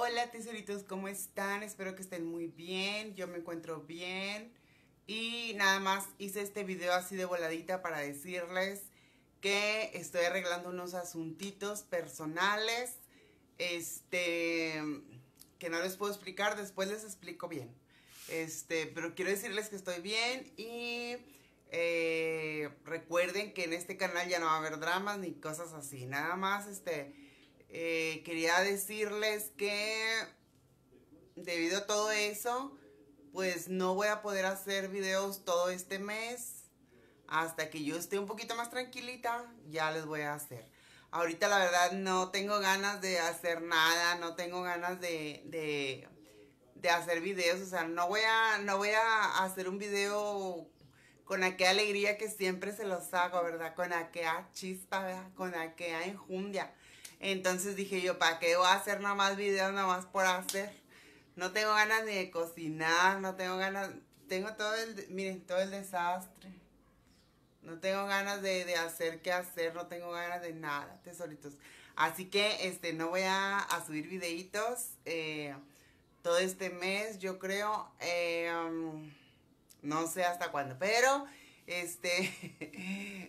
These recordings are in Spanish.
Hola tesoritos, ¿cómo están? Espero que estén muy bien, yo me encuentro bien y nada más hice este video así de voladita para decirles que estoy arreglando unos asuntitos personales este que no les puedo explicar, después les explico bien este, pero quiero decirles que estoy bien y eh, recuerden que en este canal ya no va a haber dramas ni cosas así, nada más este eh, quería decirles que debido a todo eso, pues no voy a poder hacer videos todo este mes. Hasta que yo esté un poquito más tranquilita, ya les voy a hacer. Ahorita la verdad no tengo ganas de hacer nada, no tengo ganas de, hacer videos. O sea, no voy, a, no voy a hacer un video con aquella alegría que siempre se los hago, ¿verdad? Con aquella chispa, Con aquella enjundia. Entonces dije yo, ¿para qué voy a hacer nada más videos, nada más por hacer? No tengo ganas de cocinar, no tengo ganas, tengo todo el, miren, todo el desastre. No tengo ganas de, hacer qué hacer, no tengo ganas de nada, tesoritos. Así que, este, no voy a, subir videitos eh, todo este mes, yo creo. Eh, no sé hasta cuándo, pero este,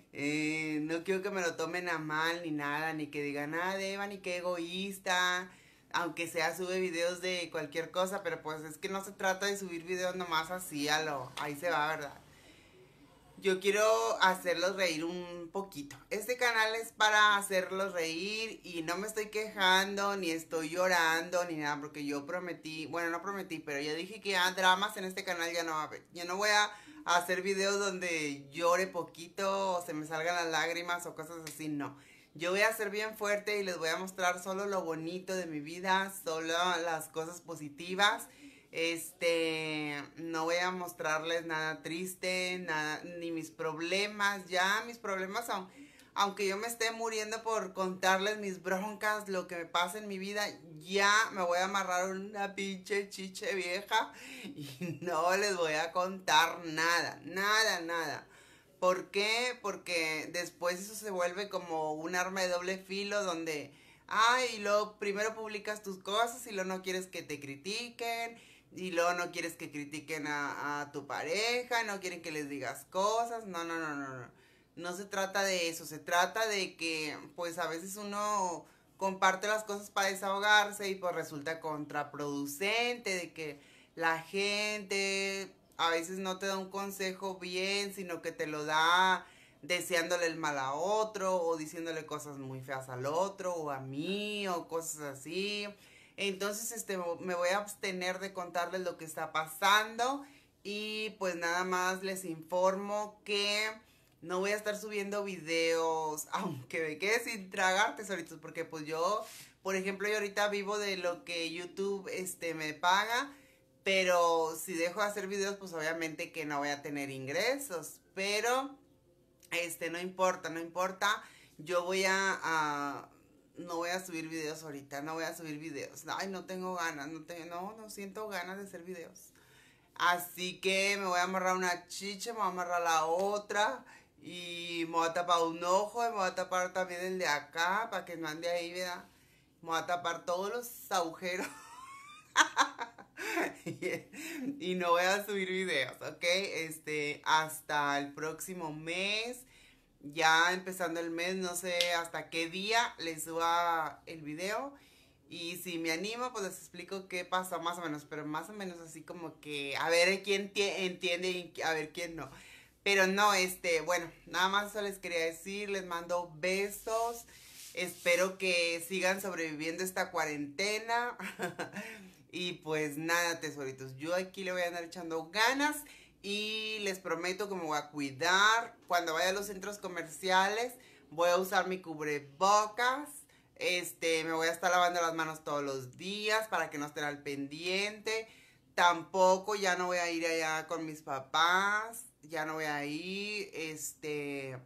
eh, no quiero que me lo tomen a mal ni nada, ni que digan, nada, ah, Eva, ni que egoísta. Aunque sea sube videos de cualquier cosa, pero pues es que no se trata de subir videos nomás así a lo, ahí se va, ¿verdad? Yo quiero hacerlos reír un poquito. Este canal es para hacerlos reír y no me estoy quejando, ni estoy llorando, ni nada, porque yo prometí, bueno, no prometí, pero yo dije que ya dramas en este canal ya no va Yo no voy a hacer videos donde llore poquito o se me salgan las lágrimas o cosas así, no. Yo voy a ser bien fuerte y les voy a mostrar solo lo bonito de mi vida, solo las cosas positivas. Este, no voy a mostrarles nada triste, nada, ni mis problemas, ya mis problemas aunque yo me esté muriendo por contarles mis broncas, lo que me pasa en mi vida, ya me voy a amarrar una pinche chiche vieja y no les voy a contar nada, nada, nada. ¿Por qué? Porque después eso se vuelve como un arma de doble filo donde, ay, y luego primero publicas tus cosas y luego no quieres que te critiquen y luego no quieres que critiquen a, tu pareja, no quieren que les digas cosas, no, no, no, no, no. No se trata de eso, se trata de que pues a veces uno comparte las cosas para desahogarse y pues resulta contraproducente de que la gente a veces no te da un consejo bien, sino que te lo da deseándole el mal a otro o diciéndole cosas muy feas al otro o a mí o cosas así. Entonces, este, me voy a abstener de contarles lo que está pasando y pues nada más les informo que no voy a estar subiendo videos, aunque me quede sin tragarte tesoritos, porque pues yo, por ejemplo, yo ahorita vivo de lo que YouTube este, me paga, pero si dejo de hacer videos, pues obviamente que no voy a tener ingresos, pero este, no importa, no importa, yo voy a, no voy a subir videos ahorita, no voy a subir videos, ay, no tengo ganas, no, no, no siento ganas de hacer videos. Así que me voy a amarrar una chicha, me voy a amarrar la otra. Y me voy a tapar un ojo, y me voy a tapar también el de acá, para que no ande ahí, ¿verdad? Me voy a tapar todos los agujeros. y no voy a subir videos, ¿ok? Este, hasta el próximo mes. Ya empezando el mes, no sé hasta qué día les suba el video. Y si me animo, pues les explico qué pasa más o menos. Pero más o menos así como que, a ver quién entiende y a ver quién no. Pero no, este, bueno, nada más eso les quería decir, les mando besos. Espero que sigan sobreviviendo esta cuarentena. y pues nada, tesoritos, yo aquí le voy a andar echando ganas y les prometo que me voy a cuidar. Cuando vaya a los centros comerciales, voy a usar mi cubrebocas. Este, me voy a estar lavando las manos todos los días para que no estén al pendiente. Tampoco ya no voy a ir allá con mis papás ya no voy a ir, este,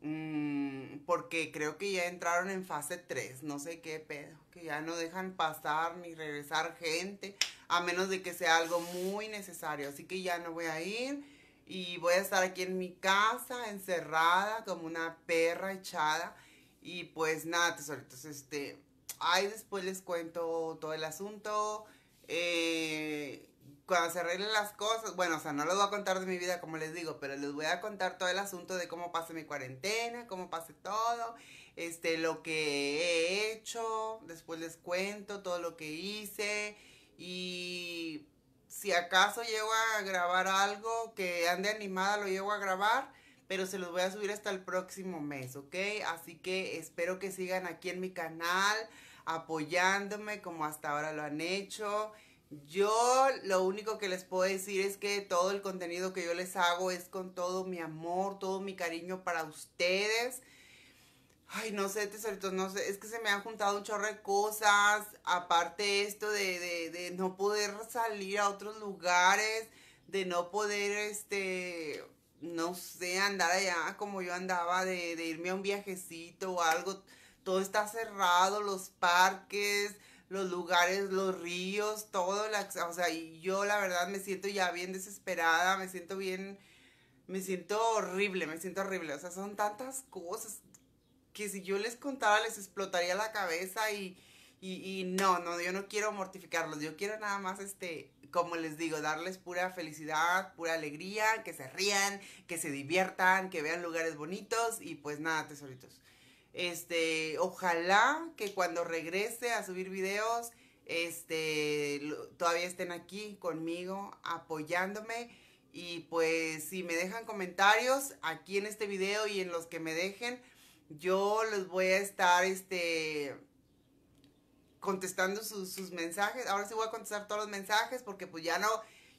mm, porque creo que ya entraron en fase 3, no sé qué pedo, que ya no dejan pasar ni regresar gente, a menos de que sea algo muy necesario, así que ya no voy a ir y voy a estar aquí en mi casa, encerrada, como una perra echada, y pues nada, entonces este, ahí después les cuento todo el asunto, eh cuando se arreglen las cosas, bueno, o sea, no les voy a contar de mi vida como les digo, pero les voy a contar todo el asunto de cómo pasé mi cuarentena, cómo pasé todo, este, lo que he hecho, después les cuento todo lo que hice y si acaso llego a grabar algo que ande animada, lo llego a grabar, pero se los voy a subir hasta el próximo mes, ¿ok? Así que espero que sigan aquí en mi canal apoyándome como hasta ahora lo han hecho. Yo lo único que les puedo decir es que todo el contenido que yo les hago es con todo mi amor, todo mi cariño para ustedes. Ay, no sé, tesoritos, no sé, es que se me han juntado un chorro de cosas, aparte esto de, de, de no poder salir a otros lugares, de no poder, este, no sé, andar allá como yo andaba, de irme a un viajecito o algo, todo está cerrado, los parques, los lugares, los ríos, todo, o sea, y yo la verdad me siento ya bien desesperada, me siento bien, me siento horrible, me siento horrible, o sea, son tantas cosas que si yo les contara les explotaría la cabeza y, y, y no, no, yo no quiero mortificarlos, yo quiero nada más, este, como les digo, darles pura felicidad, pura alegría, que se rían, que se diviertan, que vean lugares bonitos y pues nada, tesoritos. Este, ojalá que cuando regrese a subir videos, este, todavía estén aquí conmigo apoyándome. Y pues si me dejan comentarios aquí en este video y en los que me dejen, yo les voy a estar este, contestando sus, mensajes. Ahora sí voy a contestar todos los mensajes porque pues ya no,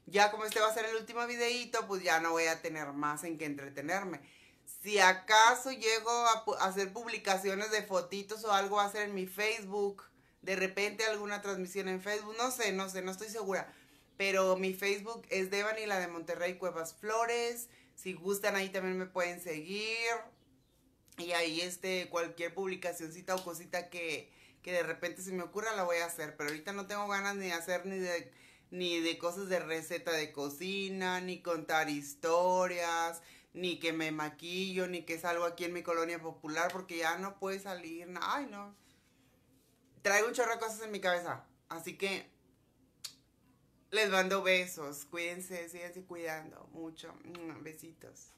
ya como este va a ser el último videito, pues ya no voy a tener más en que entretenerme. Si acaso llego a, hacer publicaciones de fotitos o algo a hacer en mi Facebook, de repente alguna transmisión en Facebook, no sé, no sé, no estoy segura. Pero mi Facebook es y la de Monterrey Cuevas Flores. Si gustan ahí también me pueden seguir. Y ahí este, cualquier publicacioncita o cosita que, de repente se me ocurra la voy a hacer. Pero ahorita no tengo ganas ni de hacer ni ni de cosas de receta de cocina, ni contar historias, ni que me maquillo, ni que salgo aquí en mi colonia popular, porque ya no puede salir, ay no. Traigo un chorro de cosas en mi cabeza, así que les mando besos, cuídense, síganse cuidando mucho, mm, besitos.